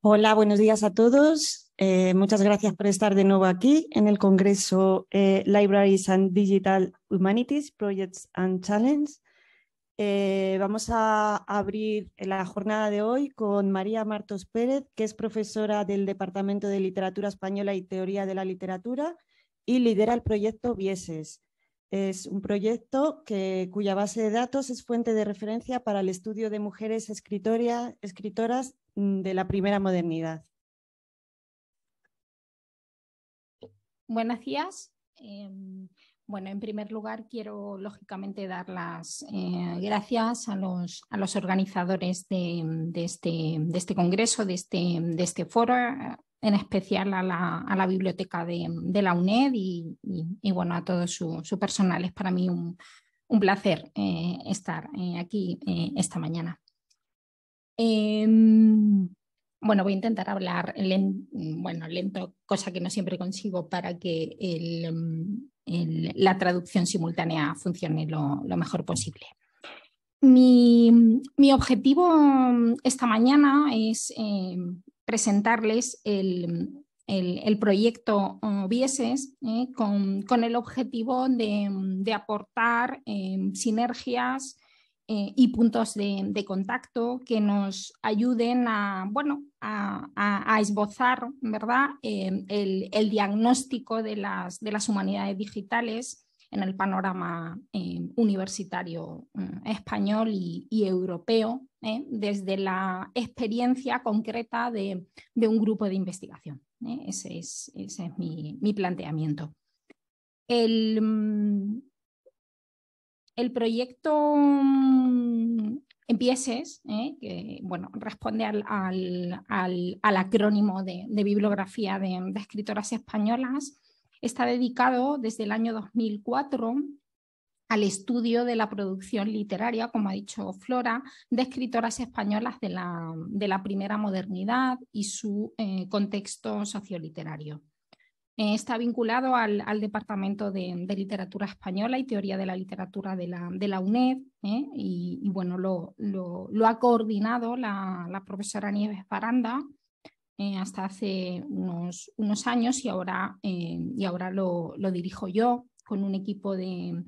Hola, buenos días a todos. Eh, muchas gracias por estar de nuevo aquí en el Congreso eh, Libraries and Digital Humanities, Projects and Challenges. Eh, vamos a abrir la jornada de hoy con María Martos Pérez, que es profesora del Departamento de Literatura Española y Teoría de la Literatura y lidera el proyecto Vieses. Es un proyecto cuya base de datos es fuente de referencia para el estudio de mujeres escritoras mm, de la primera modernidad. Buenos días. Em, bueno, en primer lugar quiero lógicamente dar las eh, gracias a los, organizadores este, de, este, congreso, de este, de este foro, en especial a la, biblioteca de, la UNED y, bueno, a todo su, personal. Es para mí un, un placer eh, estar eh, aquí eh, esta mañana. Em, bueno, voy a intentar hablar bueno, lento, cosa que no siempre consigo para que la traducción simultánea funcione lo, mejor posible. Mi, mi, objetivo esta mañana es em, presentarles el, proyecto Vieses oh, eh, con, el objetivo de, aportar eh, sinergias eh, y puntos de, contacto que nos ayuden a, esbozar ¿verdad? El, diagnóstico de las humanidades digitales en el panorama eh, universitario mm, español y, europeo, ¿eh? desde la experiencia concreta de, un grupo de investigación. ¿eh? Ese es, ese es mi, planteamiento. El, mm, proyecto mm, empieces, que bueno, responde al, acrónimo de, bibliografía de, escritoras españolas, está dedicado desde el año 2004 al estudio de la producción literaria, como ha dicho Flora, de escritoras españolas de la, primera modernidad y su eh, contexto socioliterario. Eh, está vinculado al, Departamento de, Literatura Española y Teoría de la Literatura de la, UNED, ¿eh? y, bueno, lo, ha coordinado la, la profesora Nieves Baranda, eh, hasta hace unos, unos, años y ahora, eh, y ahora lo, dirijo yo con un equipo de,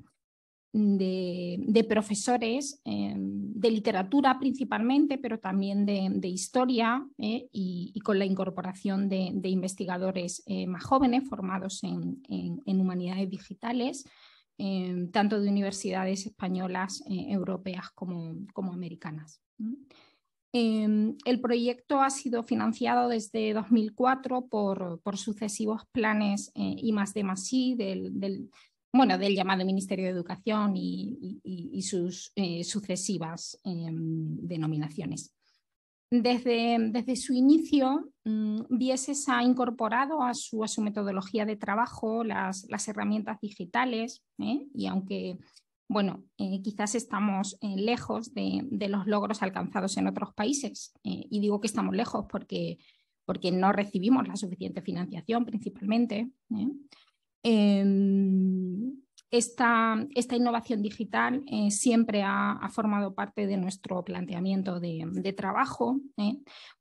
de, profesores eh, de literatura principalmente, pero también de, historia y, con la incorporación de, investigadores más jóvenes formados en, humanidades digitales. tanto de universidades españolas, europeas como, americanas. Em, el proyecto ha sido financiado desde 2004 por, sucesivos planes y eh, más de más y del, bueno, del llamado Ministerio de Educación y, sus eh, sucesivas em, denominaciones. Desde, desde, su inicio, mm, Vieses ha incorporado a su, a su metodología de trabajo las, herramientas digitales ¿eh? y aunque bueno, eh, quizás estamos eh, lejos de, los logros alcanzados en otros países. Eh, y digo que estamos lejos porque, porque no recibimos la suficiente financiación principalmente. Em, esta, esta, innovación digital siempre ha, formado parte de nuestro planteamiento de, trabajo,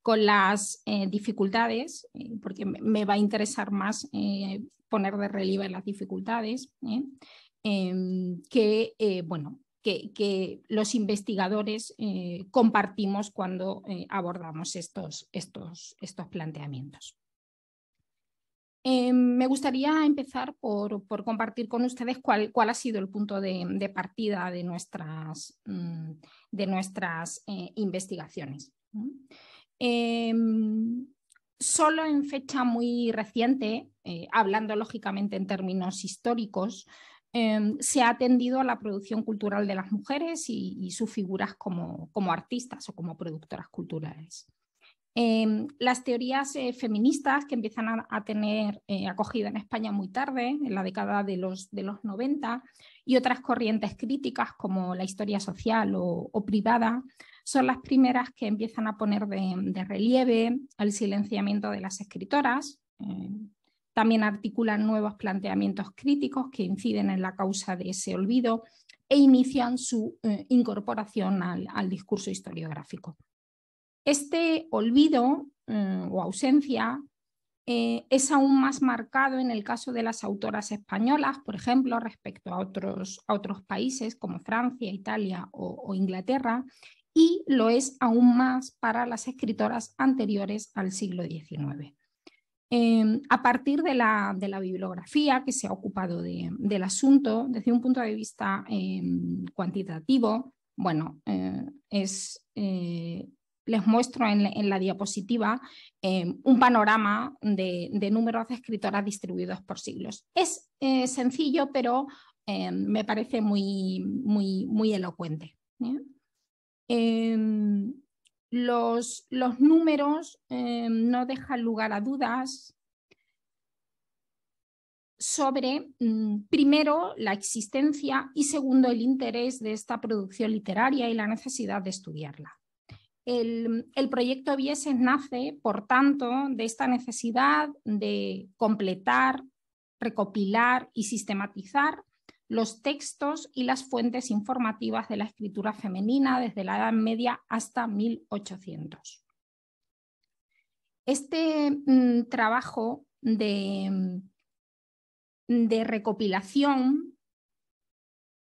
con las dificultades, porque me va a interesar más poner de relieve las dificultades. Em, que, eh, bueno, que, los investigadores eh, compartimos cuando eh, abordamos estos, estos, estos planteamientos. Em, me gustaría empezar por, compartir con ustedes cuál, ha sido el punto de, partida de nuestras, mm, de nuestras investigaciones. Em, solo en fecha muy reciente, hablando lógicamente en términos históricos, Em, se ha atendido a la producción cultural de las mujeres y, sus figuras como, artistas o como productoras culturales. Em, las teorías eh, feministas que empiezan a, tener eh, acogida en España muy tarde, en la década de los, 90, y otras corrientes críticas como la historia social o, privada, son las primeras que empiezan a poner de, de relieve el silenciamiento de las escritoras, em, también articulan nuevos planteamientos críticos que inciden en la causa de ese olvido e inician su eh, incorporación al, discurso historiográfico. Este olvido mm, o ausencia eh, es aún más marcado en el caso de las autoras españolas, por ejemplo, respecto a otros, países como Francia, Italia o, Inglaterra, y lo es aún más para las escritoras anteriores al siglo XIX. Em, a partir de la, bibliografía que se ha ocupado del asunto desde un punto de vista em, cuantitativo, bueno, eh, eh, les muestro en, la diapositiva em, un panorama de, números de escritoras distribuidos por siglos. Es eh, sencillo, pero me parece muy, muy, muy elocuente. Los, números eh, no dejan lugar a dudas sobre, mm, primero, la existencia y, segundo, el interés de esta producción literaria y la necesidad de estudiarla. El, el, proyecto Vieses nace, por tanto, de esta necesidad de completar, recopilar y sistematizar los textos y las fuentes informativas de la escritura femenina desde la Edad Media hasta 1800. Este mm, trabajo mm, de, recopilación,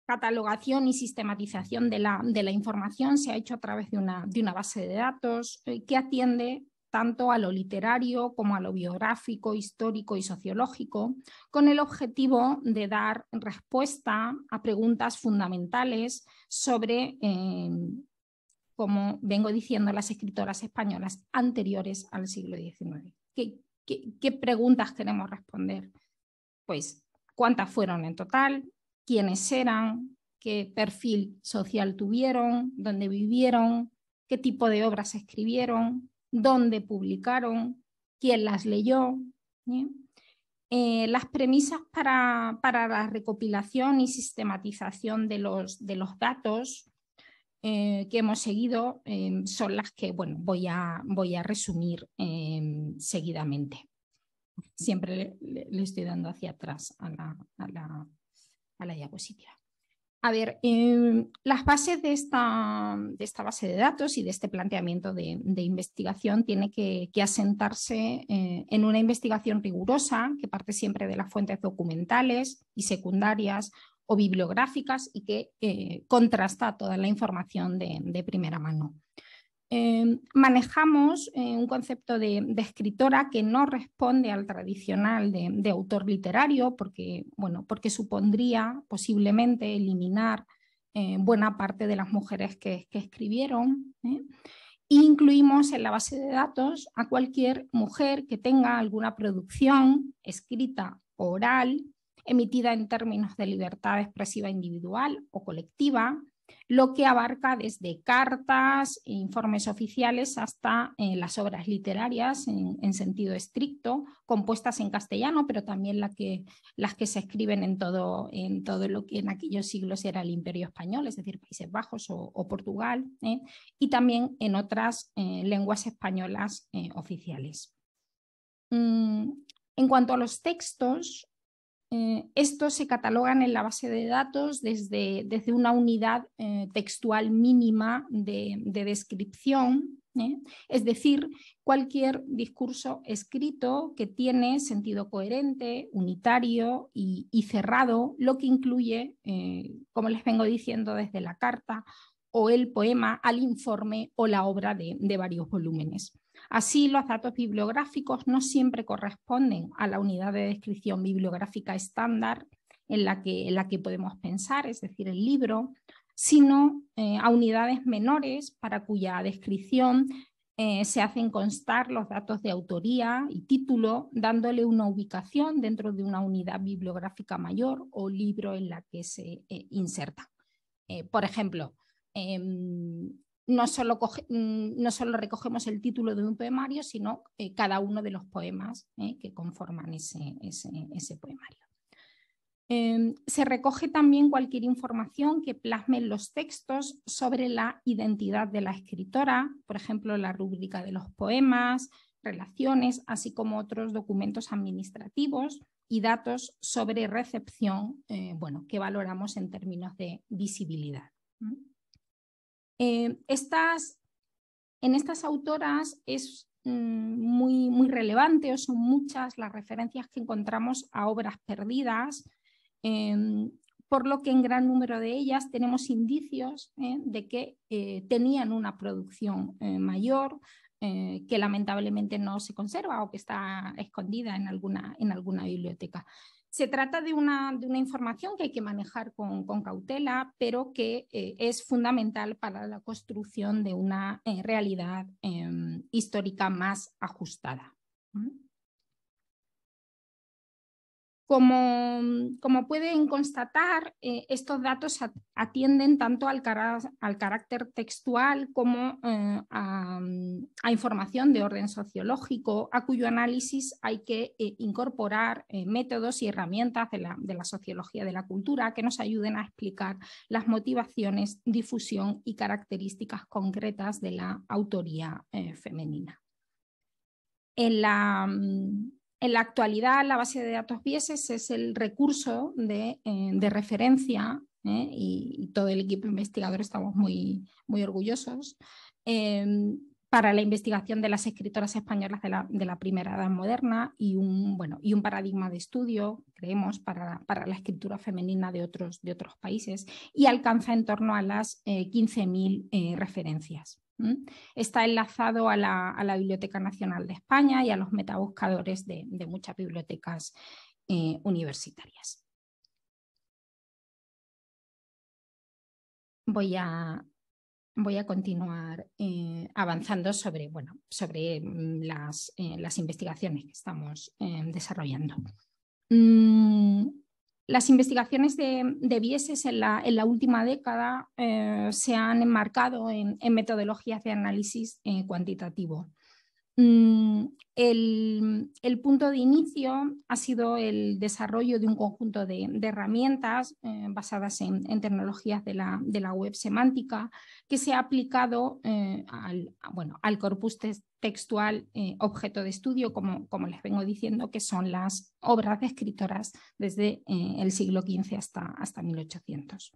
catalogación y sistematización de la, información se ha hecho a través de una base de datos eh, que atiende tanto a lo literario como a lo biográfico, histórico y sociológico, con el objetivo de dar respuesta a preguntas fundamentales sobre, eh, como vengo diciendo, las escritoras españolas anteriores al siglo XIX. qué preguntas queremos responder? Pues, ¿cuántas fueron en total? ¿Quiénes eran? ¿Qué perfil social tuvieron? ¿Dónde vivieron? ¿Qué tipo de obras escribieron? dónde publicaron, quién las leyó. Eh, las premisas para, la recopilación y sistematización de los, de los datos eh, que hemos seguido eh, son las que bueno, voy, a, voy a resumir seguidamente. Siempre le, estoy dando hacia atrás a a la diapositiva. A ver, em, las bases de esta, base de datos y de este planteamiento de, investigación tiene que, asentarse eh, en una investigación rigurosa que parte siempre de las fuentes documentales y secundarias o bibliográficas y que eh, contrasta toda la información de primera mano. Em, manejamos eh, un concepto de, escritora que no responde al tradicional de, autor literario porque, supondría posiblemente eliminar eh, buena parte de las mujeres que, que escribieron. E incluimos en la base de datos a cualquier mujer que tenga alguna producción escrita oral emitida en términos de libertad expresiva individual o colectiva, lo que abarca desde cartas, e informes oficiales hasta eh, las obras literarias en, sentido estricto, compuestas en castellano, pero también las que se escriben en todo, lo que en aquellos siglos era el Imperio Español, es decir, Países Bajos o, Portugal, ¿eh? y también en otras eh, lenguas españolas oficiales. Mm, en cuanto a los textos, eh, estos se catalogan en la base de datos desde, una unidad eh, textual mínima de, descripción, ¿eh? es decir, cualquier discurso escrito que tiene sentido coherente, unitario y, cerrado, lo que incluye, como les vengo diciendo desde la carta o el poema al informe o la obra de varios volúmenes. Así, los datos bibliográficos no siempre corresponden a la unidad de descripción bibliográfica estándar en la que, podemos pensar, es decir, el libro, sino eh, a unidades menores para cuya descripción eh, se hacen constar los datos de autoría y título, dándole una ubicación dentro de una unidad bibliográfica mayor o libro en la que se eh, inserta. por ejemplo, em, Mm, no solo, recogemos el título de un poemario, sino eh, cada uno de los poemas eh, que conforman ese, poemario. Em, se recoge también cualquier información que plasmen los textos sobre la identidad de la escritora, por ejemplo, la rúbrica de los poemas, relaciones, así como otros documentos administrativos y datos sobre recepción, eh, bueno, que valoramos en términos de visibilidad. Eh, en estas autoras es mm, muy, muy relevante o son muchas las referencias que encontramos a obras perdidas, em, por lo que en gran número de ellas tenemos indicios eh, de que eh, tenían una producción mayor, que lamentablemente no se conserva o que está escondida en alguna, en alguna biblioteca. Se trata de una, información que hay que manejar con, cautela, pero que eh, es fundamental para la construcción de una eh, realidad em, histórica más ajustada. ¿Mm? Como, mm, como pueden constatar, eh, estos datos atienden tanto al, carácter textual como eh, mm, a, información de orden sociológico, a cuyo análisis hay que eh, incorporar métodos y herramientas de la, de la sociología de la cultura que nos ayuden a explicar las motivaciones, difusión y características concretas de la autoría femenina. En la, mm, en la actualidad, la base de datos BIESES es el recurso de, eh, referencia ¿eh? y, todo el equipo investigador estamos muy, orgullosos em, para la investigación de las escritoras españolas de la, primera edad moderna y un, y un paradigma de estudio, creemos, para, para la escritura femenina de otros, de otros países y alcanza en torno a las 15.000 eh, referencias. Está enlazado a la, Biblioteca Nacional de España y a los metabuscadores de, muchas bibliotecas eh, universitarias. Voy a, continuar eh, avanzando sobre, bueno, sobre mm, eh, las, investigaciones que estamos desarrollando. Mm, las investigaciones de, de Bieses en la, última década eh, se han enmarcado en, metodologías de análisis eh, cuantitativo. Mm, el, punto de inicio ha sido el desarrollo de un conjunto de, herramientas eh, basadas en, tecnologías de la, web semántica que se ha aplicado eh, al, corpus textual eh, objeto de estudio, como, les vengo diciendo, que son las obras de escritoras desde el siglo XV hasta, hasta 1800.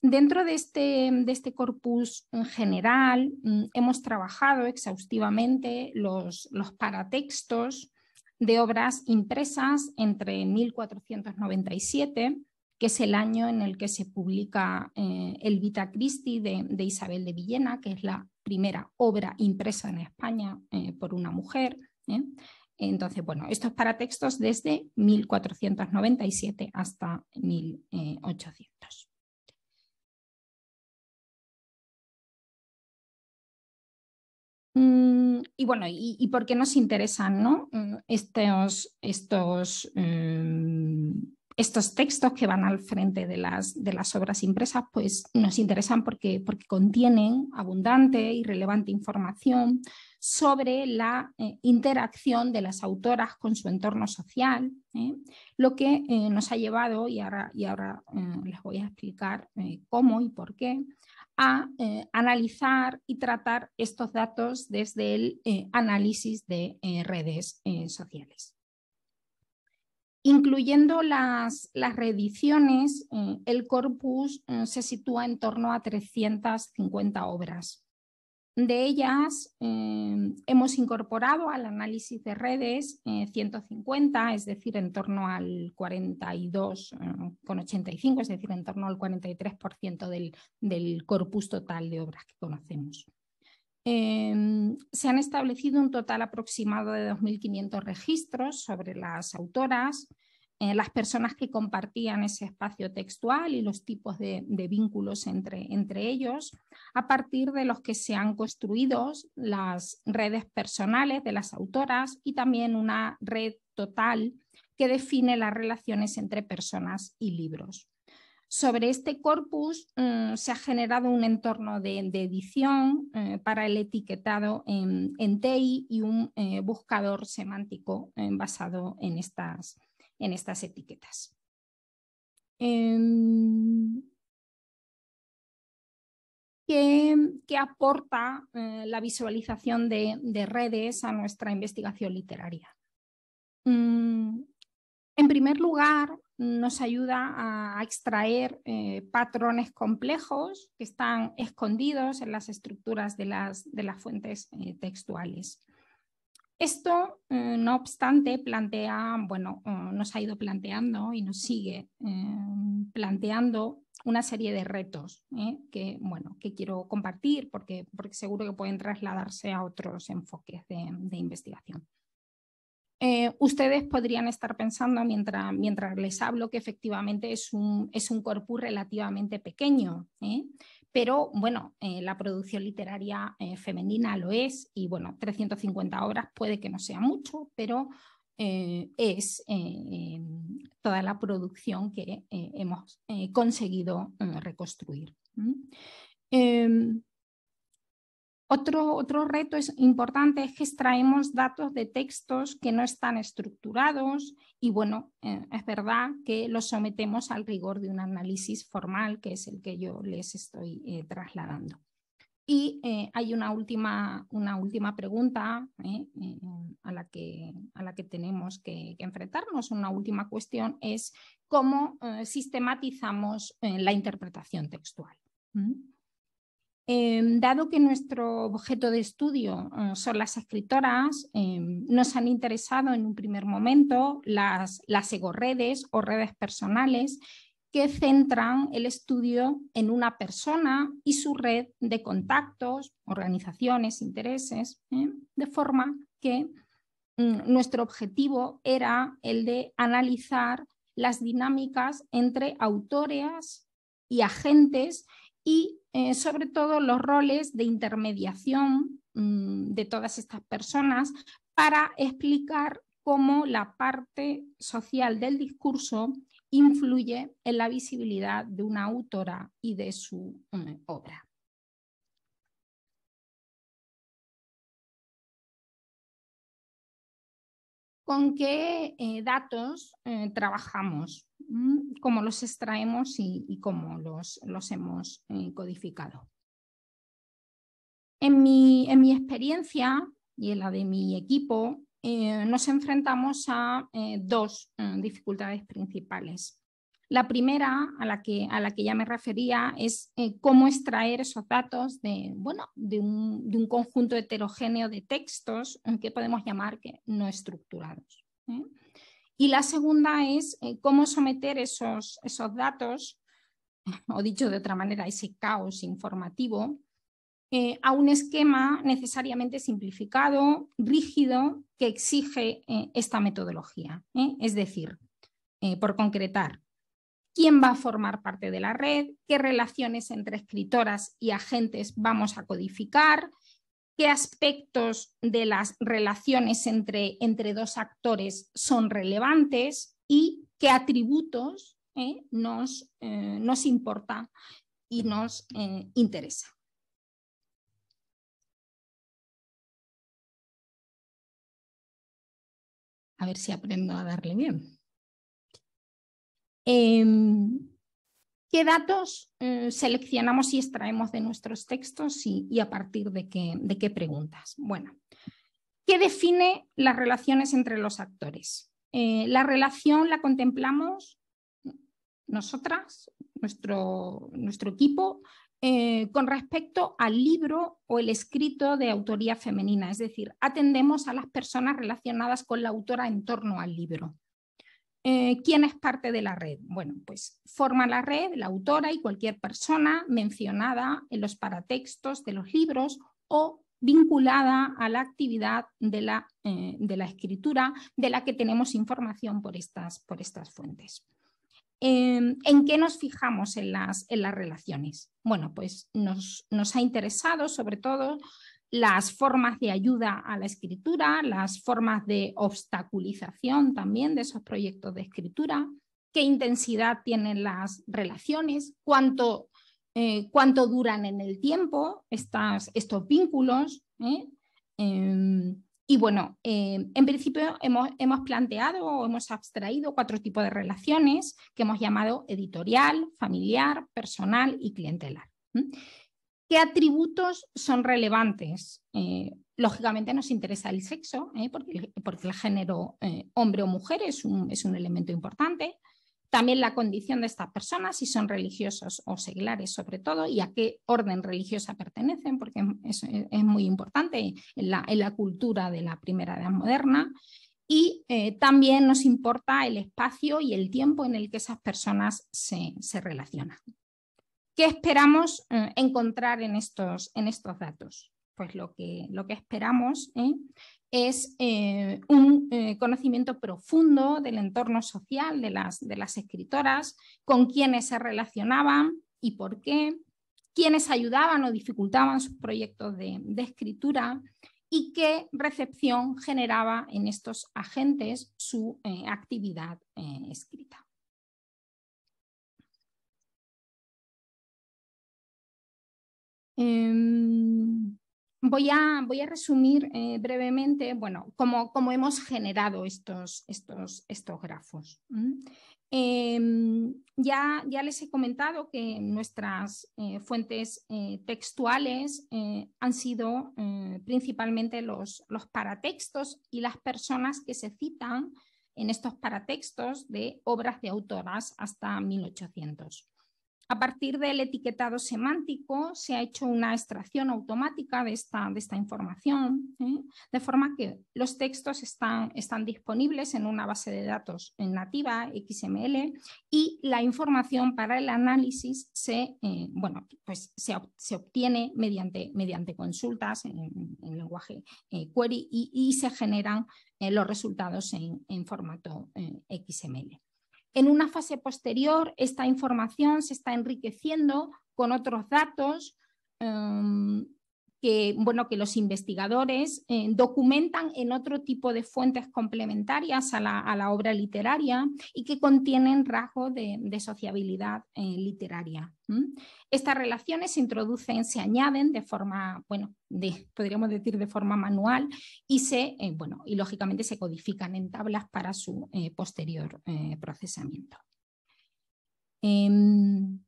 Dentro de este, este corpus general mm, hemos trabajado exhaustivamente los, paratextos de obras impresas entre 1497, que es el año en el que se publica eh, El Vita Christi de, Isabel de Villena, que es la primera obra impresa en España eh, por una mujer. ¿eh? Entonces, bueno, estos paratextos desde 1497 hasta 1800. Mm, y bueno, y, por qué nos interesan mm, estos, estos, mm, estos, textos que van al frente de las, de las obras impresas? Pues nos interesan porque, porque contienen abundante y relevante información sobre la eh, interacción de las autoras con su entorno social, ¿eh? lo que eh, nos ha llevado, y ahora, y ahora les voy a explicar cómo y por qué, a eh, analizar y tratar estos datos desde el eh, análisis de eh, redes sociales. Incluyendo las, las reediciones, el corpus se sitúa en torno a 350 obras. De ellas eh, hemos incorporado al análisis de redes 150, eh, es decir, en torno al 42,85, eh, es decir, en torno al 43% del, corpus total de obras que conocemos. se han establecido un total aproximado de 2.500 registros sobre las autoras, eh, las personas que compartían ese espacio textual y los tipos de, vínculos entre, ellos, a partir de los que se han construido las redes personales de las autoras y también una red total que define las relaciones entre personas y libros. Sobre este corpus mm, se ha generado un entorno de, edición eh, para el etiquetado en, en y un eh, buscador semántico basado en estas en estas etiquetas. Em, ¿qué, aporta eh, la visualización de, redes a nuestra investigación literaria? Mm, en primer lugar, nos ayuda a extraer eh, patrones complejos que están escondidos en las estructuras de las, fuentes eh, textuales. Esto, eh, no obstante, plantea, bueno, eh, nos ha ido planteando y nos sigue eh, planteando una serie de retos que, bueno, que quiero compartir porque, seguro que pueden trasladarse a otros enfoques de, investigación. ustedes podrían estar pensando mientras, mientras les hablo que efectivamente es un, es un corpus relativamente pequeño, pero bueno, eh, la producción literaria eh, femenina lo es y bueno, 350 obras puede que no sea mucho, pero eh, es toda la producción que hemos conseguido reconstruir. Otro, reto importante es que extraemos datos de textos que no están estructurados y bueno, eh, es verdad que los sometemos al rigor de un análisis formal, que es el que yo les estoy eh, trasladando. Y eh, hay una última, una última pregunta a, la que, tenemos que, enfrentarnos, una última cuestión es cómo sistematizamos la interpretación textual. ¿Mm? Em, dado que nuestro objeto de estudio eh, son las escritoras, em, nos han interesado en un primer momento las, ego egorredes o redes personales que centran el estudio en una persona y su red de contactos, organizaciones, intereses, ¿eh? de forma que mm, nuestro objetivo era el de analizar las dinámicas entre autores y agentes y eh, sobre todo los roles de intermediación mm, de todas estas personas para explicar cómo la parte social del discurso influye en la visibilidad de una autora y de su mm, obra. con qué eh, datos eh, trabajamos, cómo los extraemos y, cómo los, hemos eh, codificado. En mi, en mi, experiencia y en la de mi equipo, nos enfrentamos a dos dificultades principales. La primera a la que, a la que ya me refería es eh, cómo extraer esos datos de, bueno, de, un, conjunto heterogéneo de textos que podemos llamar no estructurados. ¿eh? Y la segunda es eh, cómo someter esos, esos datos, o dicho de otra manera, ese caos informativo, a un esquema necesariamente simplificado, rígido, que exige esta metodología. Es decir, por concretar, quién va a formar parte de la red, qué relaciones entre escritoras y agentes vamos a codificar, qué aspectos de las relaciones entre, dos actores son relevantes y qué atributos eh, eh, nos, importa y nos eh, interesa. A ver si aprendo a darle bien. Em, ¿Qué datos mm, seleccionamos y extraemos de nuestros textos y, a partir de qué, preguntas? Bueno, ¿qué define las relaciones entre los actores? Eh, la relación la contemplamos nosotras, nuestro, equipo, eh, con respecto al libro o el escrito de autoría femenina, es decir, atendemos a las personas relacionadas con la autora en torno al libro. Eh, ¿Quién es parte de la red? Bueno, pues forma la red la autora y cualquier persona mencionada en los paratextos de los libros o vinculada a la actividad de la, eh, de la escritura de la que tenemos información por estas, por estas fuentes. Eh, ¿En qué nos fijamos en las, en las relaciones? Bueno, pues nos, nos ha interesado sobre todo las formas de ayuda a la escritura, las formas de obstaculización también de esos proyectos de escritura, qué intensidad tienen las relaciones, cuánto, eh, cuánto duran en el tiempo estas, estos vínculos. ¿eh? Em, y bueno, em, en principio hemos, hemos planteado o hemos abstraído cuatro tipos de relaciones que hemos llamado editorial, familiar, personal y clientelar. ¿Qué atributos son relevantes? Eh, lógicamente nos interesa el sexo, ¿eh? porque, el, género eh, hombre o mujer es un, elemento importante. También la condición de estas personas, si son religiosos o seglares sobre todo, y a qué orden religiosa pertenecen, porque es, muy importante en la, cultura de la primera edad moderna. Y también nos importa el espacio y el tiempo en el que esas personas se relacionan. ¿Qué esperamos eh, encontrar en estos, en estos datos? Pues lo que, lo que esperamos eh, es eh, un conocimiento profundo del entorno social de las, de las escritoras, con quiénes se relacionaban y por qué, quiénes ayudaban o dificultaban sus proyectos de escritura y qué recepción generaba en estos agentes su actividad escrita. Em, voy a, voy a, resumir eh, brevemente bueno, cómo, hemos generado estos, estos, estos grafos. Em, ya, ya, les he comentado que nuestras eh, fuentes eh, textuales han sido principalmente los, los, paratextos y las personas que se citan en estos paratextos de obras de autoras hasta 1800. A partir del etiquetado semántico se ha hecho una extracción automática de esta, de esta información, ¿eh? de forma que los textos están, están disponibles en una base de datos nativa XML y la información para el análisis se, eh, bueno, pues se, obtiene mediante, mediante consultas en, lenguaje eh, query y, se generan los resultados en formato XML. En una fase posterior, esta información se está enriqueciendo con otros datos em, que, bueno, que los investigadores eh, documentan en otro tipo de fuentes complementarias a la, obra literaria y que contienen rasgos de, sociabilidad eh, literaria. Estas relaciones se introducen, se añaden de forma, bueno, podríamos decir de forma manual y se, eh, bueno, y lógicamente se codifican en tablas para su posterior procesamiento. Em,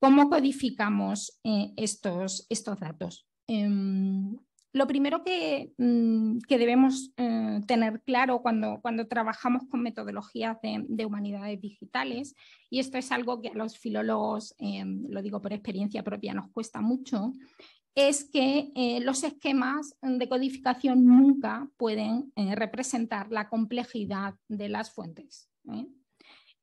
¿Cómo codificamos estos datos? Em, lo primero que, mm, debemos eh, tener claro cuando, trabajamos con metodologías de, humanidades digitales, y esto es algo que a los filólogos, em, lo digo por experiencia propia, nos cuesta mucho, es que eh, los esquemas de codificación nunca pueden eh, representar la complejidad de las fuentes.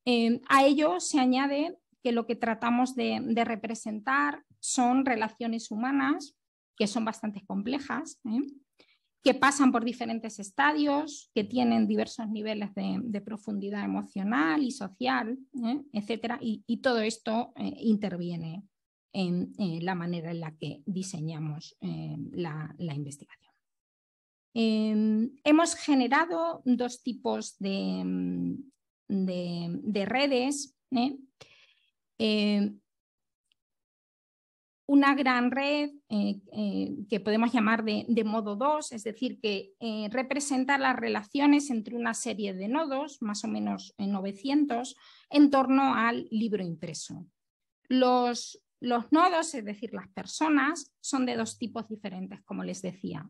Em, a ello se añade que lo que tratamos de representar son relaciones humanas que son bastante complejas, ¿eh? que pasan por diferentes estadios, que tienen diversos niveles de, profundidad emocional y social, etc. ¿eh? etcétera, y, todo esto eh, interviene en, la manera en la que diseñamos la, investigación. Em, hemos generado dos tipos de, de, de redes. Em, una gran red eh, eh, que podemos llamar de, modo 2, es decir, que eh, representa las relaciones entre una serie de nodos, más o menos 900, en torno al libro impreso. Los, nodos, es decir, las personas, son de dos tipos diferentes, como les decía.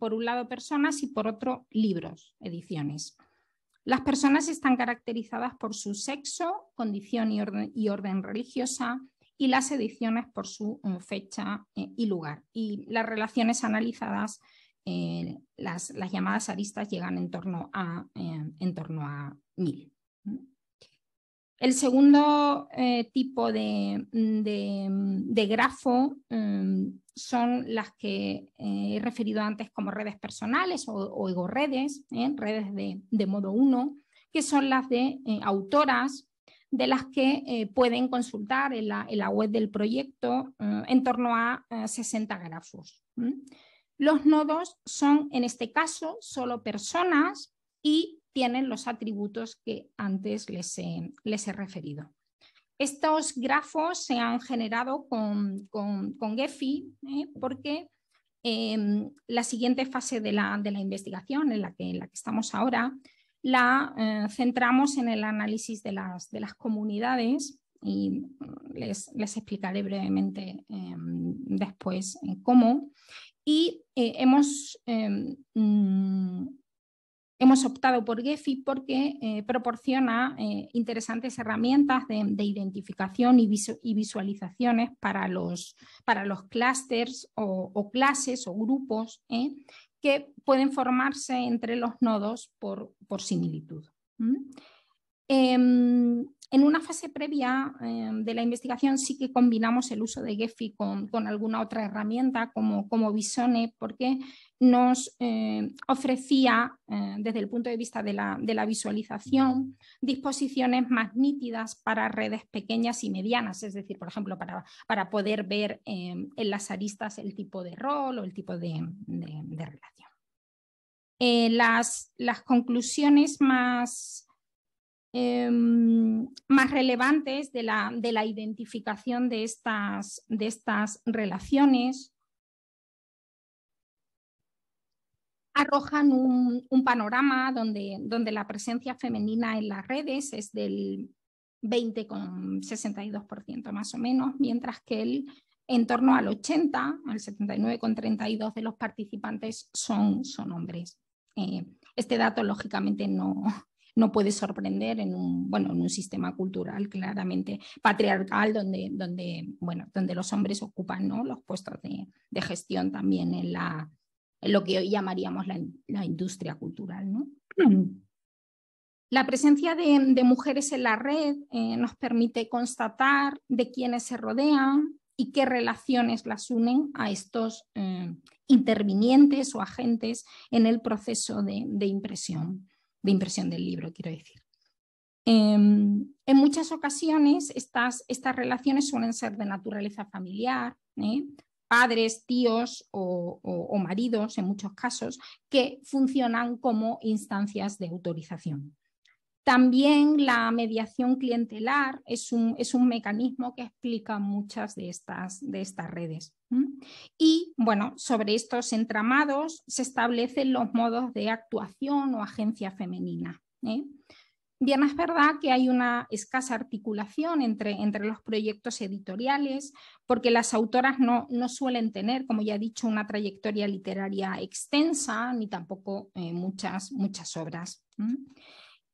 por un lado personas y por otro libros, ediciones. Las personas están caracterizadas por su sexo, condición y orden religiosa, y las ediciones por su mm, fecha eh, y lugar. Y las relaciones analizadas, eh, las, llamadas aristas llegan en torno a, eh, en torno a mil. El segundo tipo de, mm, mm, de, grafo son las que he referido antes como redes personales o, o ego redes, redes de, de modo uno, que son las de autoras de las que eh, pueden consultar en la, web del proyecto mm, en torno a 60 grafos. Los nodos son, en este caso, solo personas y tienen los atributos que antes les he, referido. Estos grafos se han generado con, con, con Gephi ¿eh? porque em, la siguiente fase de la, de la investigación en la que, en la que estamos ahora la eh, centramos en el análisis de las, comunidades y mm, les, explicaré brevemente em, después eh, cómo. Y eh, hemos, em, mm, hemos optado por Gephi porque proporciona interesantes herramientas de, identificación y, y, visualizaciones para los, para o, clases o grupos que pueden formarse entre los nodos por, similitud. En una fase previa em, de la investigación sí que combinamos el uso de Gephi con, alguna otra herramienta como, como porque nos em, ofrecía em, desde el punto de vista de la, visualización disposiciones más nítidas para redes pequeñas y medianas, es decir, por ejemplo, para, poder ver en las aristas el tipo de rol o el tipo de, relación. Eh, las, las conclusiones más Em, más relevantes de la, de la identificación de estas, de estas relaciones, arrojan un, panorama donde, donde, la presencia femenina en las redes es del 20,62% más o menos, mientras que el, en torno al 80, al 79,32% de los participantes son, son hombres. Eh, este dato, lógicamente, no, no puede sorprender en un, sistema cultural claramente patriarcal donde, los hombres ocupan ¿no? los puestos de, gestión también en, la, lo que hoy llamaríamos la, industria cultural. Mm. La presencia de, mujeres en la red eh, nos permite constatar de quiénes se rodean y qué relaciones las unen a estos eh, intervinientes o agentes en el proceso de impresión de impresión del libro, quiero decir. Em, en muchas ocasiones estas, estas, relaciones suelen ser de naturaleza familiar, ¿eh? padres, tíos o maridos en muchos casos, que funcionan como instancias de autorización. También la mediación clientelar es un, es un mecanismo que explica muchas de estas, de estas redes. Y bueno, sobre estos entramados se establecen los modos de actuación o agencia femenina. ¿eh? Bien, es verdad que hay una escasa articulación entre, entre los proyectos editoriales, porque las autoras no, suelen tener, como ya he dicho, una trayectoria literaria extensa, ni tampoco eh, muchas, muchas obras.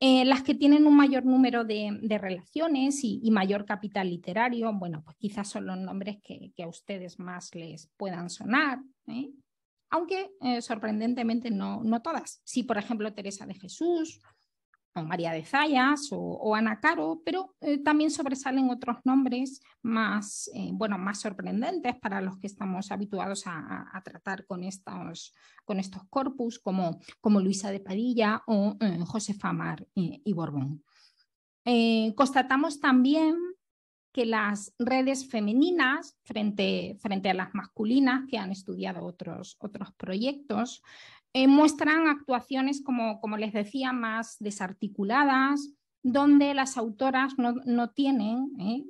Eh, las que tienen un mayor número de, relaciones y, mayor capital literario, bueno, pues quizás son los nombres que, a ustedes más les puedan sonar, ¿eh? aunque eh, sorprendentemente no, no todas. Si, por ejemplo, Teresa de Jesús o María de Zayas o, Ana Caro, pero eh, también sobresalen otros nombres más, eh, bueno, más sorprendentes para los que estamos habituados a, tratar con estos, con estos corpus, como, como Luisa de Padilla o eh, Josefa y Borbón. constatamos también que las redes femeninas frente, frente, a las masculinas que han estudiado otros, otros proyectos eh, muestran actuaciones, como, como, les decía, más desarticuladas, donde las autoras no, tienen eh,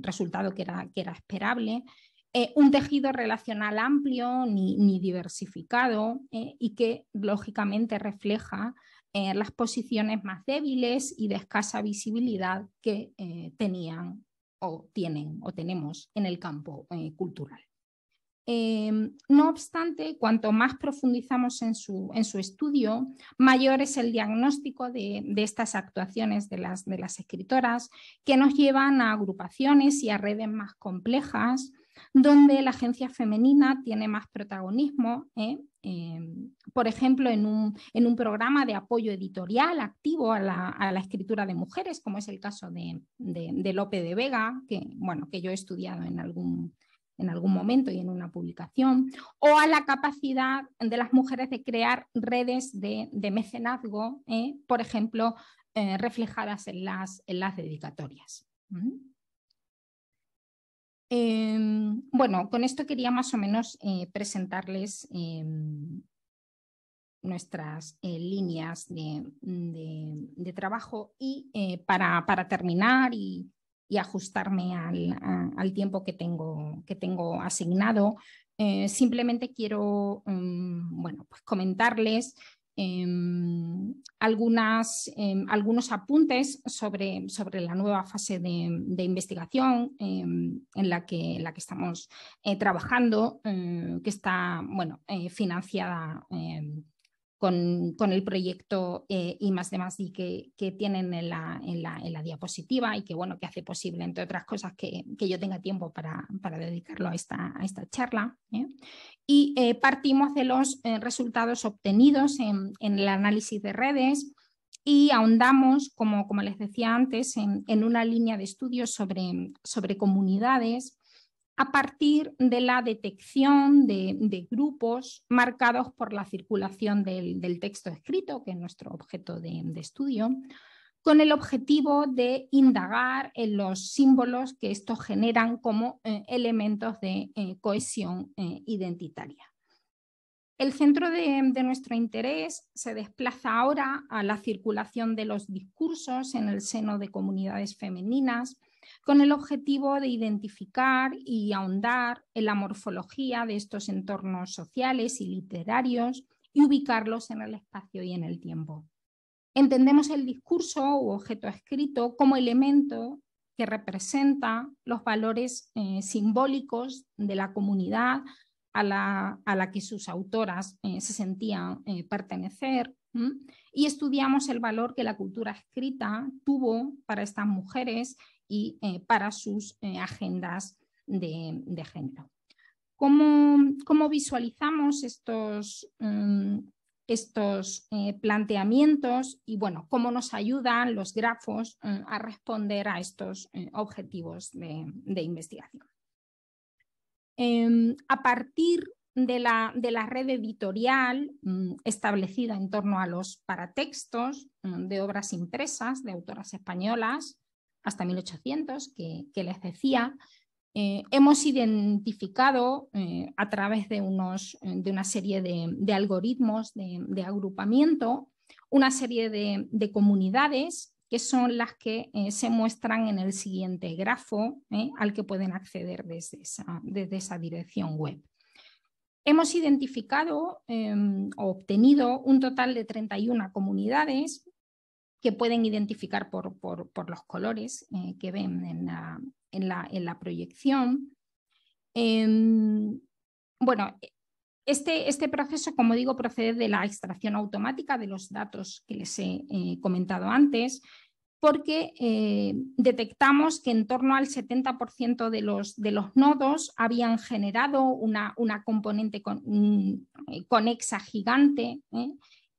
resultado que era, que era esperable, eh, un tejido relacional amplio ni, ni diversificado y que lógicamente refleja las posiciones más débiles y de escasa visibilidad que tenían o tienen o tenemos en el campo cultural. Em, no obstante, cuanto más profundizamos en su, estudio, mayor es el diagnóstico de, estas actuaciones de las, escritoras que nos llevan a agrupaciones y a redes más complejas donde la agencia femenina tiene más protagonismo, ¿eh? em, por ejemplo, en un, programa de apoyo editorial activo a la, escritura de mujeres, como es el caso de, Lope de Vega, que, bueno, que yo he estudiado en algún, en algún momento y en una publicación, o a la capacidad de las mujeres de crear redes de, mecenazgo, ¿eh? por ejemplo, eh, reflejadas en las, en las dedicatorias. Em, bueno, con esto quería más o menos eh, presentarles em, nuestras líneas de, trabajo. Y para, para, terminar y, y ajustarme al, tiempo que tengo, que tengo asignado. Eh, simplemente quiero mm, bueno, pues comentarles em, algunas, em, algunos apuntes sobre, sobre, la nueva fase de, investigación em, en, la que, la que, estamos eh, trabajando, eh, que está bueno, financiada con, el proyecto eh, y más demás y que, que tienen en la, diapositiva y que bueno, que hace posible, entre otras cosas, que, que yo tenga tiempo para, para, dedicarlo a esta, esta charla. ¿eh? Y eh, partimos de los resultados obtenidos en, el análisis de redes y ahondamos, como, como les decía antes, en, una línea de estudios sobre, sobre comunidades a partir de la detección de, grupos marcados por la circulación del, texto escrito, que es nuestro objeto de, estudio, con el objetivo de indagar en los símbolos que estos generan como eh, elementos de eh, cohesión eh, identitaria. El centro de, nuestro interés se desplaza ahora a la circulación de los discursos en el seno de comunidades femeninas con el objetivo de identificar y ahondar en la morfología de estos entornos sociales y literarios y ubicarlos en el espacio y en el tiempo. Entendemos el discurso u objeto escrito como elemento que representa los valores eh, simbólicos de la comunidad a la, que sus autoras eh, se sentían eh, pertenecer. Y estudiamos el valor que la cultura escrita tuvo para estas mujeres y eh, para sus eh, agendas de, género. ¿Cómo, visualizamos estos, mm, estos eh, planteamientos y bueno, cómo nos ayudan los grafos a responder a estos objetivos de, investigación. Em, a partir de la, de la red editorial mm, establecida en torno a los paratextos mm, de obras impresas de autoras españolas, hasta 1800 que, les decía, eh, hemos identificado eh, a través de, unos, de, una serie de, algoritmos de, agrupamiento una serie de, comunidades que son las que eh, se muestran en el siguiente grafo al que pueden acceder desde esa, desde esa dirección web. Hemos identificado em, o obtenido un total de 31 comunidades que pueden identificar por, los colores eh, que ven en la, proyección. Em, bueno, este, este, proceso, como digo, procede de la extracción automática de los datos que les he eh, comentado antes, porque eh, detectamos que en torno al 70% de los, nodos habían generado una, componente con, mm, conexa gigante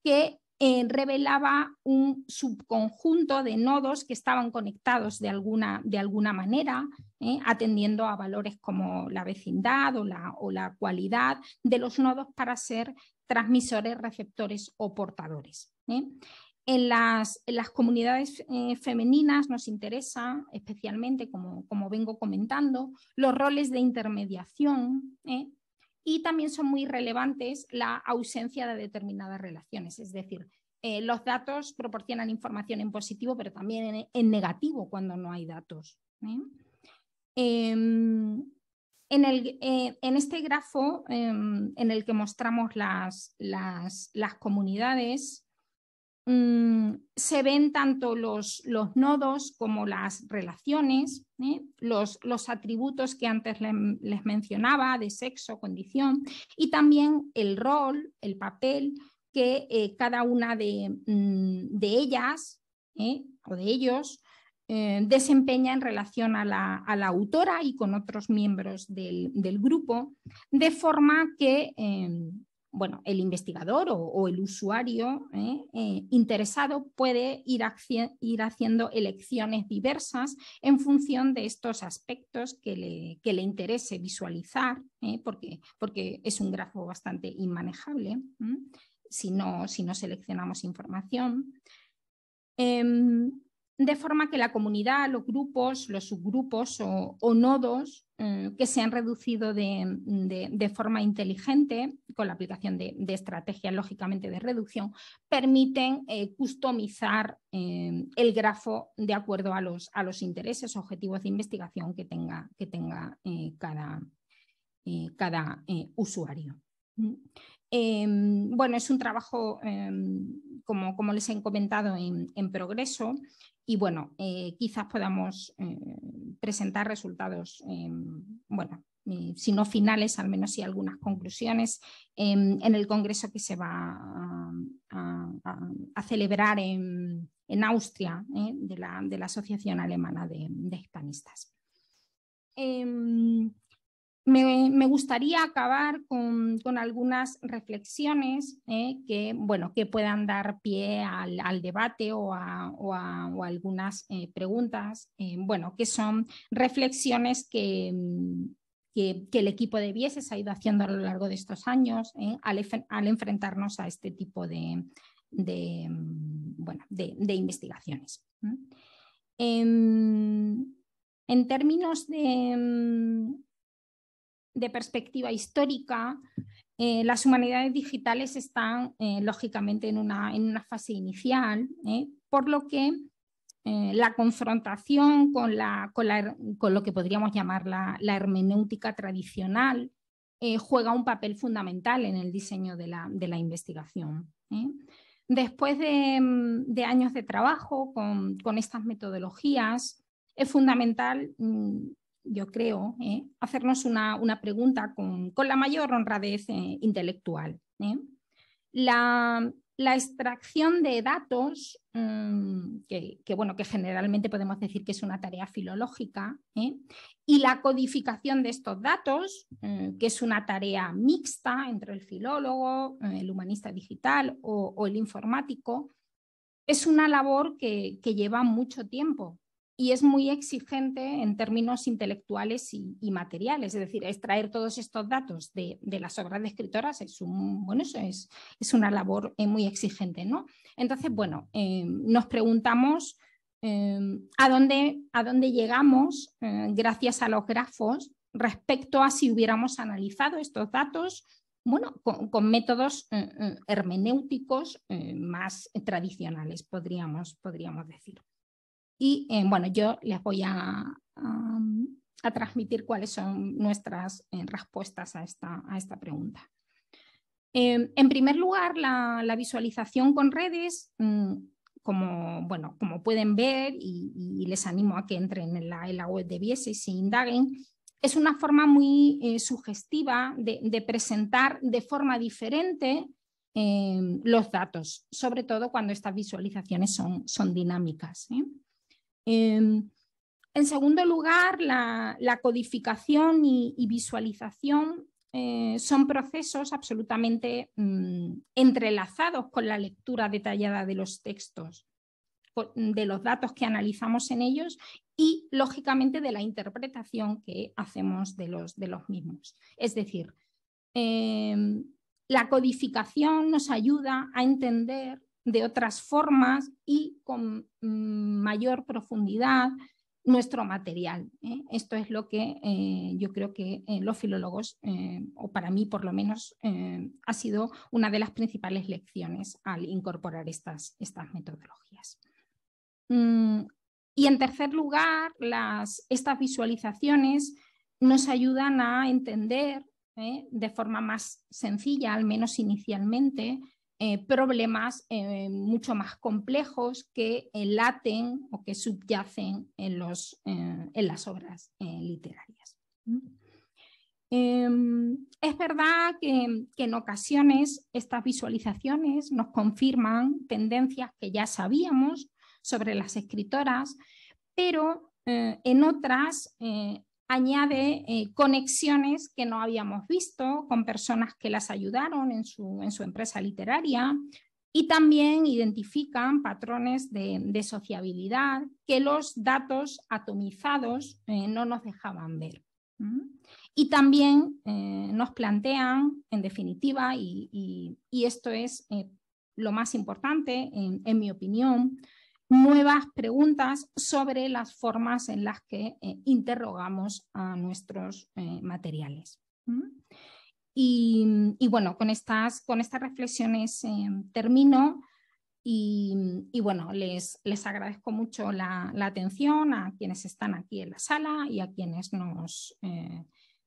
que eh, revelaba un subconjunto de nodos que estaban conectados de alguna, de alguna manera, ¿eh? atendiendo a valores como la vecindad o la, o la cualidad de los nodos para ser transmisores, receptores o portadores. ¿eh? En, las, comunidades femeninas nos interesa especialmente, como, como, vengo comentando, los roles de intermediación, y también son muy relevantes la ausencia de determinadas relaciones, es decir, eh, los datos proporcionan información en positivo, pero también en, negativo cuando no hay datos. ¿eh? Em, en, eh, en, este grafo em, en el que mostramos las, las comunidades, Mm, se ven tanto los, los, nodos como las relaciones, ¿eh? los, los, atributos que antes les mencionaba de sexo, condición, y también el rol, el papel que eh, cada una de, mm, ellas ¿eh? o de ellos desempeña en relación a la, autora y con otros miembros del, del grupo, de forma que em, bueno, el investigador o, el usuario ¿eh? Eh, interesado puede ir, haciendo elecciones diversas en función de estos aspectos que le, interese visualizar, ¿eh? porque, porque, es un grafo bastante inmanejable si si, no, seleccionamos información. Em, de forma que la comunidad, los grupos, los subgrupos o, nodos eh, que se han reducido de, forma inteligente con la aplicación de, estrategias, lógicamente, de reducción, permiten eh, customizar eh, el grafo de acuerdo a los, a los intereses, objetivos de investigación que tenga, que tenga cada, usuario. Mm. Em, bueno, es un trabajo, em, como, les he comentado, en progreso y bueno, eh, quizás podamos eh, presentar resultados, bueno, eh, si no finales, al menos sí algunas conclusiones en el congreso que se va a, celebrar en, Austria de la, Asociación Alemana de Hispanistas. Em, me, gustaría acabar con, algunas reflexiones eh, que, bueno, que puedan dar pie al, debate o a, algunas eh, preguntas, eh, bueno, que son reflexiones que, mm, el equipo de Bieses ha ido haciendo a lo largo de estos años al, enfrentarnos a este tipo de, de, mm, investigaciones. en términos de mm, de perspectiva histórica, eh, las humanidades digitales están eh, lógicamente en una, en una, fase inicial, ¿eh? por lo que la confrontación con, con, lo que podríamos llamar la, hermenéutica tradicional juega un papel fundamental en el diseño de la, investigación. Después mm, de, años de trabajo con, con estas metodologías, es fundamental mm, yo creo, ¿eh? hacernos una, pregunta con, la mayor honradez eh, intelectual. ¿eh? La, extracción de datos, mm, que, bueno, que generalmente podemos decir que es una tarea filológica, y la codificación de estos datos, mm, que es una tarea mixta entre el filólogo, el humanista digital o, el informático, es una labor que lleva mucho tiempo, y es muy exigente en términos intelectuales y, materiales. Es decir, extraer todos estos datos de, las obras de escritoras es, un, bueno, es, es, una labor eh, muy exigente. ¿no? Entonces, bueno, eh, nos preguntamos eh, ¿a, dónde, a, dónde, llegamos gracias a los grafos respecto a si hubiéramos analizado estos datos. Bueno, con, métodos hermenéuticos más tradicionales, podríamos, podríamos decir. Y eh, bueno, yo les voy a, transmitir cuáles son nuestras eh, respuestas a esta, pregunta. Em, en primer lugar, la, visualización con redes, mm, como, pueden ver, y, les animo a que entren en la, web de Bieses y indaguen, es una forma muy eh, sugestiva de, presentar de forma diferente em, los datos, sobre todo cuando estas visualizaciones son dinámicas. Em, en segundo lugar, la, codificación y, visualización eh, son procesos absolutamente mm, entrelazados con la lectura detallada de los textos, de los datos que analizamos en ellos y, lógicamente, de la interpretación que hacemos de los, mismos. Es decir, em, la codificación nos ayuda a entender de otras formas y con mm, mayor profundidad nuestro material. ¿eh? Esto es lo que eh, yo creo que eh, los filólogos, o para mí por lo menos, ha sido una de las principales lecciones al incorporar estas, estas metodologías. Mm, y en tercer lugar, las, estas visualizaciones nos ayudan a entender de forma más sencilla, al menos inicialmente, eh, problemas eh, mucho más complejos que laten o que subyacen en, los, eh, en las obras literarias. Em, es verdad que, que, en ocasiones estas visualizaciones nos confirman tendencias que ya sabíamos sobre las escritoras, pero en otras añade eh, conexiones que no habíamos visto con personas que las ayudaron en su, empresa literaria y también identifican patrones de, sociabilidad que los datos atomizados eh, no nos dejaban ver. Y también eh, nos plantean, en definitiva, y, esto es lo más importante, en mi opinión, nuevas preguntas sobre las formas en las que eh, interrogamos a nuestros eh, materiales. Y, bueno, con estas, con estas reflexiones eh, termino. Y, bueno, les, les agradezco mucho la, la, atención a quienes están aquí en la sala y a quienes nos,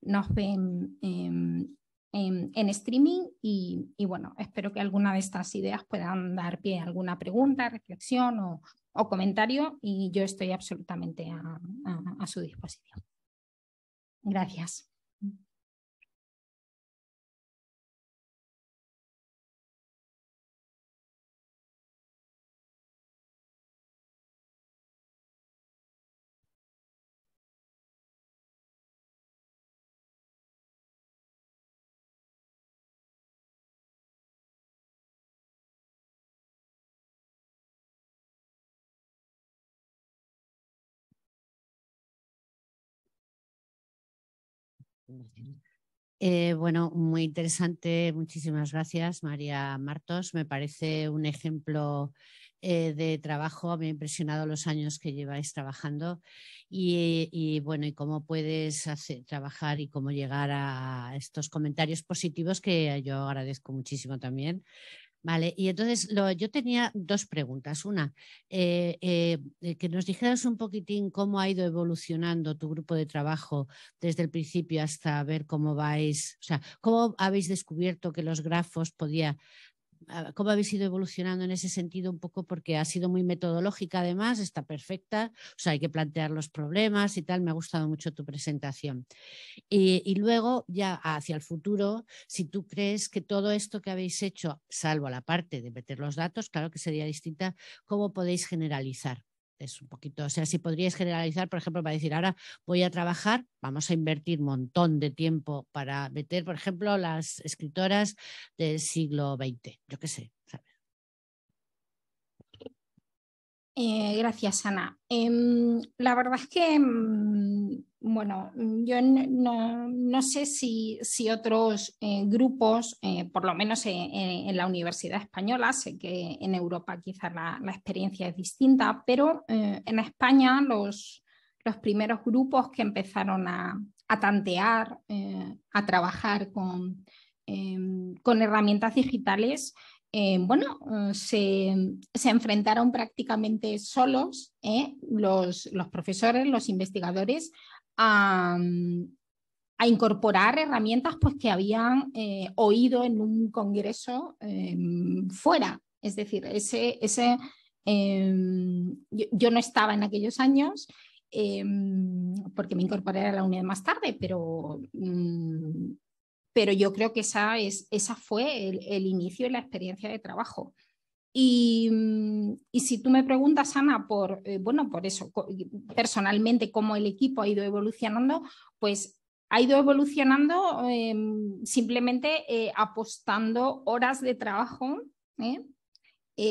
nos ven em, en, streaming y, bueno, espero que alguna de estas ideas puedan dar pie a alguna pregunta, reflexión o, comentario y yo estoy absolutamente a su disposición. Gracias. Eh, bueno, muy interesante. Muchísimas gracias, María Martos. Me parece un ejemplo eh, de trabajo. Me ha impresionado los años que lleváis trabajando y, y bueno, y cómo puedes hacer, trabajar y cómo llegar a estos comentarios positivos que yo agradezco muchísimo también Vale, y entonces yo tenía dos preguntas. Una, eh, eh, eh, que nos dijeras un poquitín cómo ha ido evolucionando tu grupo de trabajo desde el principio hasta ver cómo vais, o sea, cómo habéis descubierto que los grafos podía cómo habéis ido evolucionando en ese sentido un poco, porque ha sido muy metodológica además, está perfecta, o sea, hay que plantear los problemas y tal, me ha gustado mucho tu presentación. Y, y luego, ya hacia el futuro, si tú crees que todo esto que habéis hecho, salvo la parte de meter los datos, claro que sería distinta, ¿cómo podéis generalizar? es un poquito, o sea, si podrías generalizar, por ejemplo, para decir, ahora voy a trabajar, vamos a invertir un montón de tiempo para meter, por ejemplo, las escritoras del siglo XX, yo qué sé. Eh, gracias, Ana. Em, la verdad es que mm, bueno, mm, yo no, sé si, otros eh, grupos, eh, por lo menos en, la Universidad Española, sé que en Europa quizás la, experiencia es distinta, pero eh, en España los, primeros grupos que empezaron a, tantear, a trabajar con, herramientas digitales, bueno, se, enfrentaron prácticamente solos los, los, profesores, los investigadores, a, incorporar herramientas pues, que habían eh, oído en un congreso em, fuera. Es decir, ese, ese em, yo, no estaba en aquellos años em, porque me incorporé a la unidad más tarde, pero, mm, pero yo creo que esa, es, esa fue el, inicio de la experiencia de trabajo. Y, mm, y si tú me preguntas, Ana, por, eh, bueno, por eso, personalmente, cómo el equipo ha ido evolucionando, pues ha ido evolucionando em, simplemente eh, apostando horas de trabajo. ¿eh?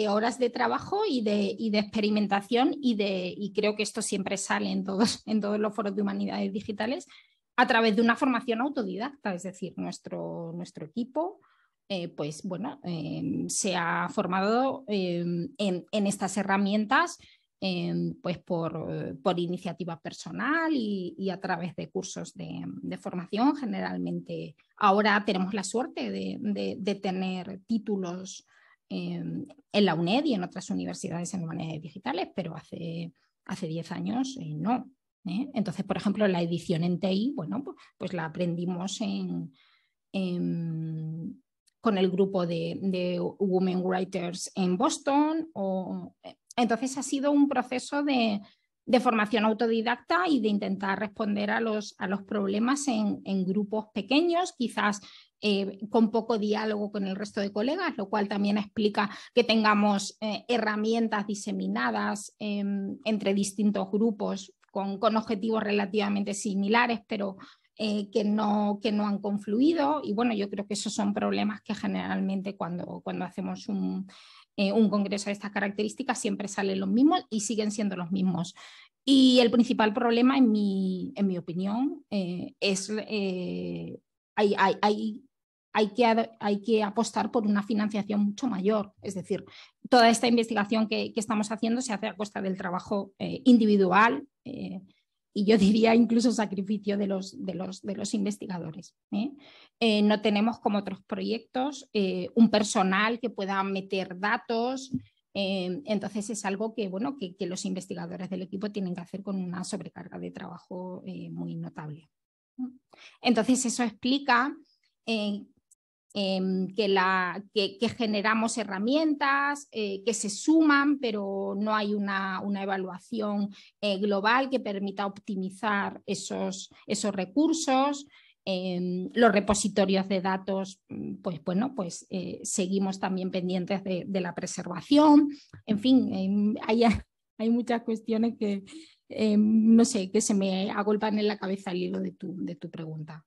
horas de trabajo y de, experimentación y, creo que esto siempre sale en todos, los foros de humanidades digitales a través de una formación autodidacta, es decir, nuestro, nuestro equipo eh, pues bueno, em, se ha formado em, en, estas herramientas em, pues por, iniciativa personal y, a través de cursos de, formación generalmente. Ahora tenemos la suerte de, tener títulos en la UNED y en otras universidades en humanidades digitales, pero hace, hace 10 años eh, no. ¿eh? Entonces, por ejemplo, la edición en TI, bueno, pues, pues, la aprendimos en con el grupo de, Women Writers en Boston. O... Eh, entonces ha sido un proceso de, formación autodidacta y de intentar responder a los, a los problemas en, grupos pequeños, quizás eh, con poco diálogo con el resto de colegas, lo cual también explica que tengamos eh, herramientas diseminadas em, entre distintos grupos con, con, objetivos relativamente similares, pero eh, que, no, que no han confluido. Y bueno, yo creo que esos son problemas que generalmente cuando, cuando hacemos un, eh, un congreso de estas características siempre salen los mismos y siguen siendo los mismos. Y el principal problema, en mi, en mi opinión, eh, es hay, hay, hay, hay, que, hay que apostar por una financiación mucho mayor. Es decir, toda esta investigación que, que estamos haciendo se hace a costa del trabajo individual y yo diría incluso sacrificio de los, de los, de los investigadores. ¿eh? Eh, no tenemos como otros proyectos eh, un personal que pueda meter datos. entonces es algo que, bueno, que, los investigadores del equipo tienen que hacer con una sobrecarga de trabajo muy notable. Entonces eso explica Em, que, generamos herramientas, eh, que se suman, pero no hay una, evaluación eh, global que permita optimizar esos, esos recursos. Em, los repositorios de datos, mm, pues bueno, pues eh, seguimos también pendientes de, la preservación. En fin, em, hay, muchas cuestiones que no sé, que se me agolpan en la cabeza al hilo de tu, pregunta.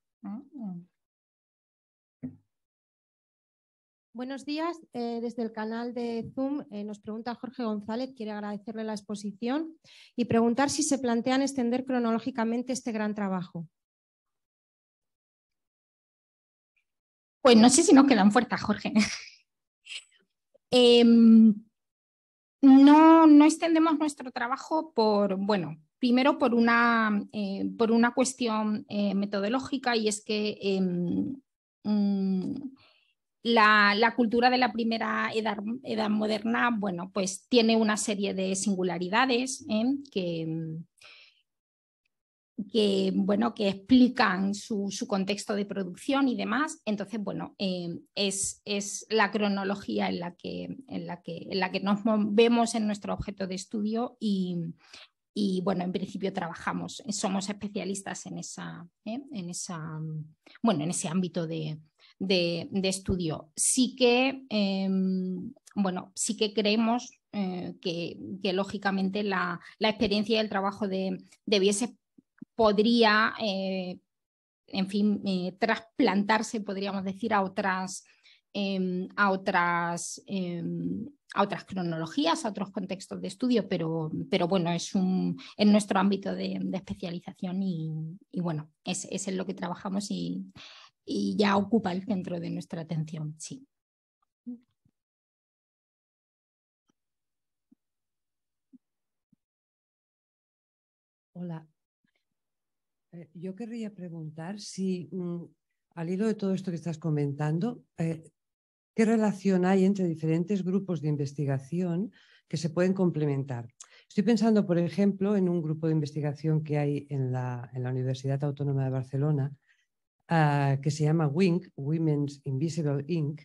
Buenos días. Eh, desde el canal de Zoom eh, nos pregunta Jorge González, quiere agradecerle la exposición y preguntar si se plantean extender cronológicamente este gran trabajo. Pues no sé si nos quedan fuerzas, Jorge. Em, no, no extendemos nuestro trabajo por, bueno, primero por una, eh, por una cuestión metodológica y es que... Em, mm, la, cultura de la primera edad, moderna, bueno, pues tiene una serie de singularidades ¿eh? mm, que, bueno, que explican su, contexto de producción y demás. Entonces, bueno, eh, es, es, la cronología en la, que, en, la que, en la que nos vemos en nuestro objeto de estudio y, y bueno, en principio trabajamos, somos especialistas en esa, ¿eh? en esa mm, bueno, en ese ámbito de, de, estudio. Sí que, em, bueno, sí que creemos eh, que, lógicamente la, experiencia y el trabajo de, de Biese podría, eh, en fin, eh, trasplantarse, podríamos decir, a otras, em, a otras em, a otras cronologías, a otros contextos de estudio, pero, pero bueno, es un, en nuestro ámbito de, especialización y, bueno, es, es en lo que trabajamos y, y ya ocupa el centro de nuestra atención, sí. Hola. Eh, yo querría preguntar si, mm, al hilo de todo esto que estás comentando, eh, ¿qué relación hay entre diferentes grupos de investigación que se pueden complementar? Estoy pensando, por ejemplo, en un grupo de investigación que hay en la Universidad Autónoma de Barcelona, Ah, que se llama WINC, Women's Invisible Inc.,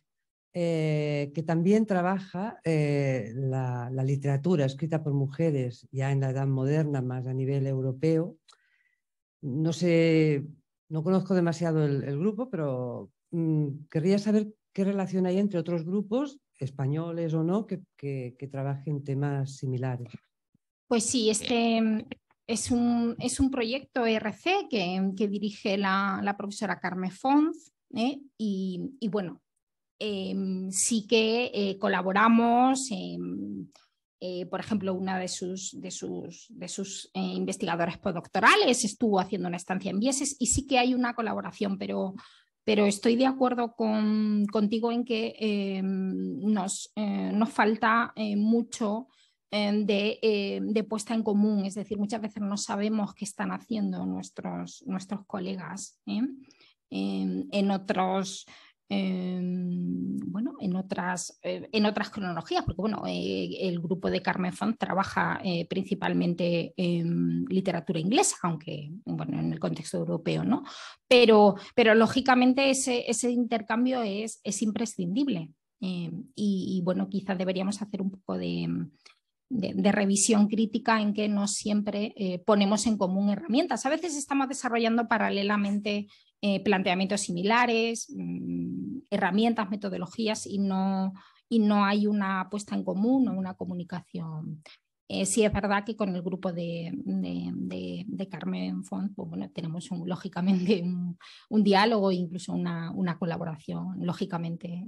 eh, que también trabaja eh, la, literatura escrita por mujeres ya en la edad moderna, más a nivel europeo. No sé, no conozco demasiado el, grupo, pero mm, querría saber qué relación hay entre otros grupos, españoles o no, que, que trabajen temas similares. Pues sí, este, es un, es un proyecto e RC que, dirige la, profesora Carmen Fons ¿eh? y, bueno, em, sí que eh, colaboramos. Eh, por ejemplo, una de sus, de sus, investigadores postdoctorales estuvo haciendo una estancia en Bieses y sí que hay una colaboración, pero, estoy de acuerdo contigo en que em, nos, falta mucho Em, em, de, puesta en común, es decir, muchas veces no sabemos qué están haciendo nuestros, nuestros colegas ¿eh? em, en otros. bueno, en otras, eh, en otras cronologías, porque bueno, eh, el grupo de Carmen Font trabaja principalmente en literatura inglesa, aunque bueno, en el contexto europeo, ¿no? Pero, pero lógicamente ese, intercambio es, es imprescindible. y, y, bueno, quizás deberíamos hacer un poco de, de, revisión crítica en que no siempre eh, ponemos en común herramientas. A veces estamos desarrollando paralelamente eh, planteamientos similares, mm, herramientas, metodologías y no, y no hay una apuesta en común o una comunicación. Eh, sí es verdad que con el grupo de, de, de Carmen Font pues tenemos lógicamente un, diálogo e incluso una colaboración lógicamente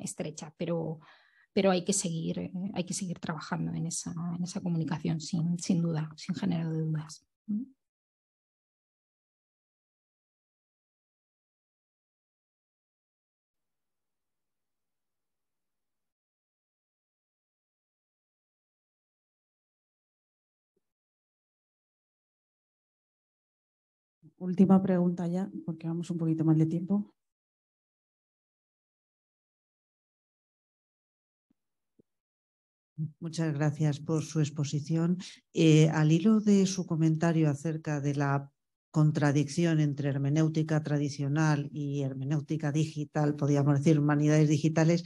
estrecha, pero, pero hay que seguir, eh, hay que seguir trabajando en esa, en esa comunicación sin, sin duda, sin género de dudas. Última pregunta ya, porque vamos un poquito más de tiempo. Muchas gracias por su exposición. Eh, al hilo de su comentario acerca de la contradicción entre hermenéutica tradicional y hermenéutica digital, podríamos decir humanidades digitales,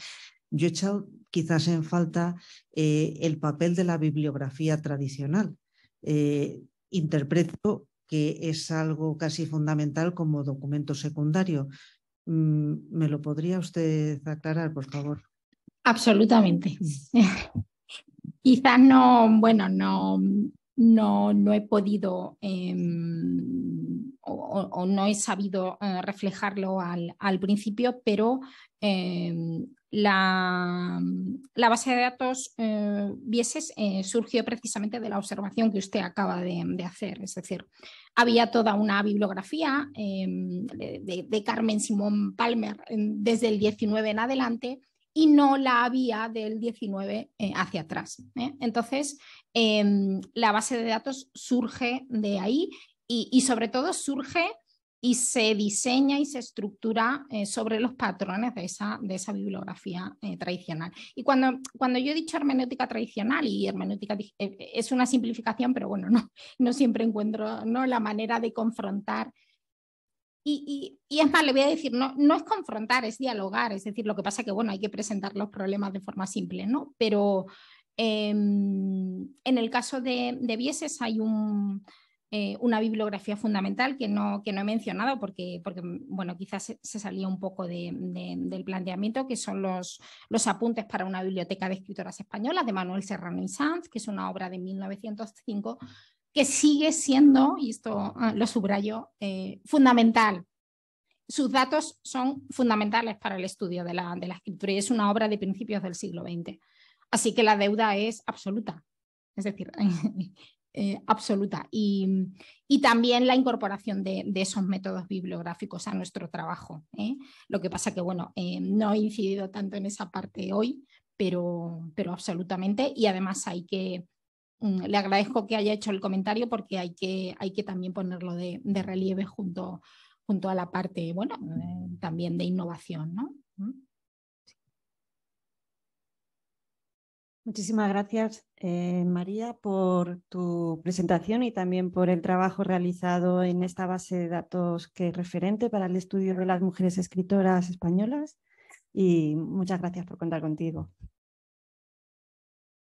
yo he echado quizás en falta eh, el papel de la bibliografía tradicional. Eh, interpreto que es algo casi fundamental como documento secundario. Mm, ¿Me lo podría usted aclarar, por favor? Absolutamente. quizás no, bueno, no, no, he podido em, o, no he sabido eh, reflejarlo al, principio, pero em, la, base de datos eh, Vieses eh, surgió precisamente de la observación que usted acaba de, hacer. Es decir, había toda una bibliografía em, de, de, Carmen Simón Palmer desde el 19 en adelante y no la había del 19 eh, hacia atrás. ¿eh? Entonces, em, la base de datos surge de ahí y, sobre todo surge y se diseña y se estructura eh, sobre los patrones de esa, de esa bibliografía tradicional. Y cuando, cuando yo he dicho hermenéutica tradicional y hermenéutica es una simplificación, pero bueno, no, no siempre encuentro ¿no? la manera de confrontar y, es más, le voy a decir, no, es confrontar, es dialogar, es decir, lo que pasa es que, bueno, hay que presentar los problemas de forma simple, ¿no? Pero em, en el caso de, de Vieses hay eh, una bibliografía fundamental que no, he mencionado porque, bueno, quizás se, salía un poco del planteamiento, que son los, los, apuntes para una biblioteca de escritoras españolas de Manuel Serrano y Sanz, que es una obra de 1905 que sigue siendo, y esto ah, lo subrayo, eh, fundamental. Sus datos son fundamentales para el estudio de la, de escritura y es una obra de principios del siglo XX. Así que la deuda es absoluta, es decir, eh, absoluta y, también la incorporación de, esos métodos bibliográficos a nuestro trabajo. ¿eh? Lo que pasa que, bueno, no he incidido tanto en esa parte hoy, pero, pero absolutamente y además hay que, Mm, le agradezco que haya hecho el comentario porque hay que, también ponerlo de, relieve junto, a la parte, eh, también de innovación, mm. Muchísimas gracias, eh, María, por tu presentación y también por el trabajo realizado en esta base de datos que es referente para el estudio de las mujeres escritoras españolas. Y muchas gracias por contar contigo.